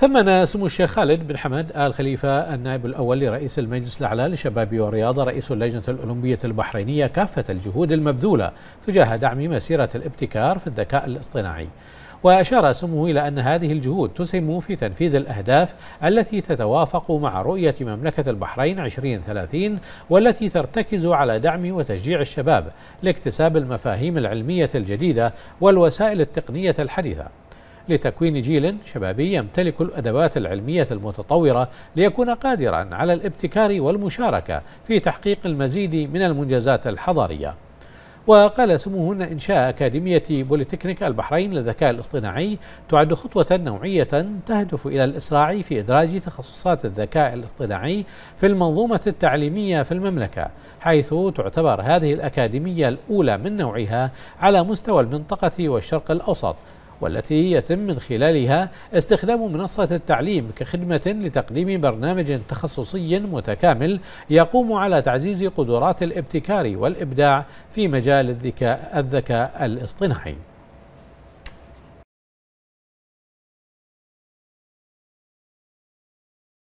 ثمن سمو الشيخ خالد بن حمد آل خليفة النائب الأول لرئيس المجلس الأعلى للشباب والرياضة رئيس اللجنة الأولمبية البحرينية كافة الجهود المبذولة تجاه دعم مسيرة الابتكار في الذكاء الاصطناعي وأشار سموه إلى أن هذه الجهود تسهم في تنفيذ الأهداف التي تتوافق مع رؤية مملكة البحرين 2030 والتي ترتكز على دعم وتشجيع الشباب لاكتساب المفاهيم العلمية الجديدة والوسائل التقنية الحديثة لتكوين جيل شبابي يمتلك الأدوات العلمية المتطورة ليكون قادرا على الابتكار والمشاركة في تحقيق المزيد من المنجزات الحضارية وقال سموه ان إنشاء أكاديمية بوليتكنيك البحرين للذكاء الاصطناعي تعد خطوة نوعية تهدف إلى الإسراع في إدراج تخصصات الذكاء الاصطناعي في المنظومة التعليمية في المملكة حيث تعتبر هذه الأكاديمية الأولى من نوعها على مستوى المنطقة والشرق الأوسط والتي يتم من خلالها استخدام منصة التعليم كخدمة لتقديم برنامج تخصصي متكامل يقوم على تعزيز قدرات الابتكار والإبداع في مجال الذكاء, الذكاء الاصطناعي